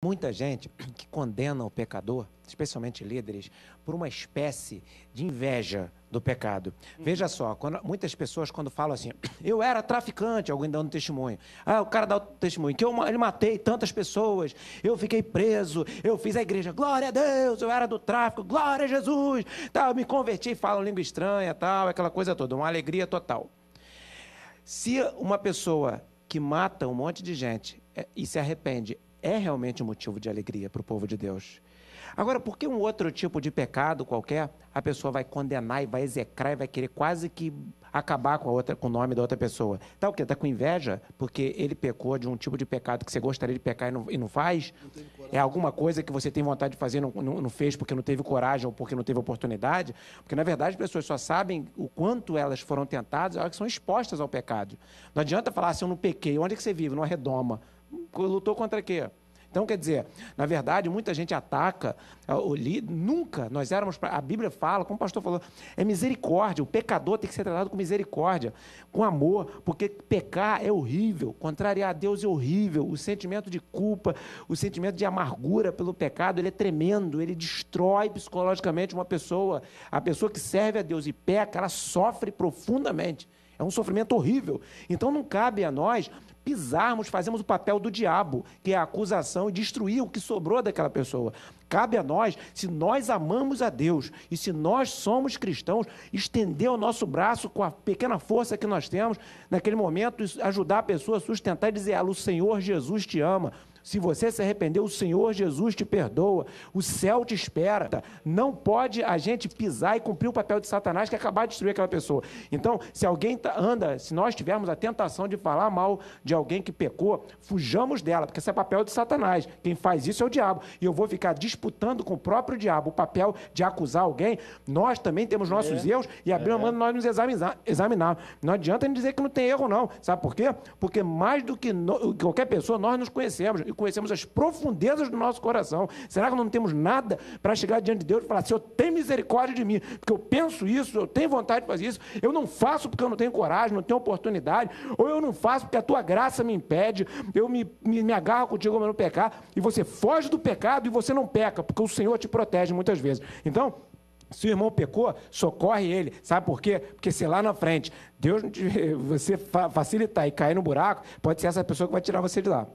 Muita gente que condena o pecador, especialmente líderes, por uma espécie de inveja do pecado. Veja uhum. só, quando, muitas pessoas quando falam assim, eu era traficante, alguém dando testemunho. Ah, o cara dá o testemunho, que eu ele matei tantas pessoas, eu fiquei preso, eu fiz a igreja, glória a Deus, eu era do tráfico, glória a Jesus, tal, me converti, uma língua estranha, tal, aquela coisa toda, uma alegria total. Se uma pessoa que mata um monte de gente é, e se arrepende é realmente um motivo de alegria para o povo de Deus. Agora, por que um outro tipo de pecado qualquer, a pessoa vai condenar e vai execrar e vai querer quase que acabar com, a outra, com o nome da outra pessoa? Está o quê? Está com inveja? Porque ele pecou de um tipo de pecado que você gostaria de pecar e não, e não faz? Não é alguma coisa que você tem vontade de fazer e não, não, não, fez porque não teve coragem ou porque não teve oportunidade? Porque, na verdade, as pessoas só sabem o quanto elas foram tentadas, a hora que são expostas ao pecado. Não adianta falar assim, eu não pequei. Onde é que você vive? Numa redoma lutou contra quê? Então, quer dizer, na verdade, muita gente ataca ah, o líder. Nunca nós éramos. A Bíblia fala, como o pastor falou, é misericórdia. O pecador tem que ser tratado com misericórdia, com amor, porque pecar é horrível. Contrariar a Deus é horrível. O sentimento de culpa, o sentimento de amargura pelo pecado, ele é tremendo. Ele destrói psicologicamente uma pessoa. A pessoa que serve a Deus e peca, ela sofre profundamente. É um sofrimento horrível. Então, não cabe a nós pisarmos, fazemos o papel do diabo, que é a acusação, e destruir o que sobrou daquela pessoa. Cabe a nós, se nós amamos a Deus e se nós somos cristãos, estender o nosso braço com a pequena força que nós temos naquele momento, ajudar a pessoa a sustentar e dizer: ah, o Senhor Jesus te ama, se você se arrependeu o Senhor Jesus te perdoa. O céu te espera. Não pode a gente pisar e cumprir o papel de Satanás que é acabar de destruir aquela pessoa. Então, se alguém tá, anda, se nós tivermos a tentação de falar mal de alguém que pecou, fujamos dela, porque esse é papel de Satanás. Quem faz isso é o diabo. E eu vou ficar disputando com o próprio diabo o papel de acusar alguém. Nós também temos nossos é. erros e abrindo é. mão nós nos examinar, examinar. Não adianta a dizer que não tem erro, não. Sabe por quê? Porque mais do que no, qualquer pessoa, nós nos conhecemos. E conhecemos as profundezas do nosso coração. Será que não temos nada para chegar diante de Deus e falar: Senhor, tem misericórdia de mim, porque eu penso isso, eu tenho vontade de fazer isso, eu não faço porque eu não tenho coragem, não tenho oportunidade, ou eu não faço porque a tua graça me impede, eu me, me, me agarro contigo para não pecar, e você foge do pecado e você não peca, porque o Senhor te protege muitas vezes. Então, se o irmão pecou, socorre ele. Sabe por quê? Porque se lá na frente Deus não você facilitar e cair no buraco, pode ser essa pessoa que vai tirar você de lá.